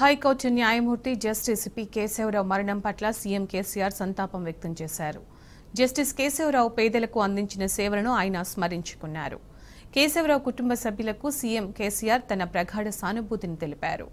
high court న్యాయమూర్తి justice P Keshavarao మరణం పట్ల సీఎం కేసీఆర్ సంతాపం వ్యక్తం చేశారు జస్టిస్ కేశవరావు పేదలకు అందించిన సేవలను ఆయన స్మరించుకున్నారు కేశవరావు కుటుంబ సభ్యులకు సీఎం కేసీఆర్ తన ప్రగాఢ సానుభూతిని తెలిపారు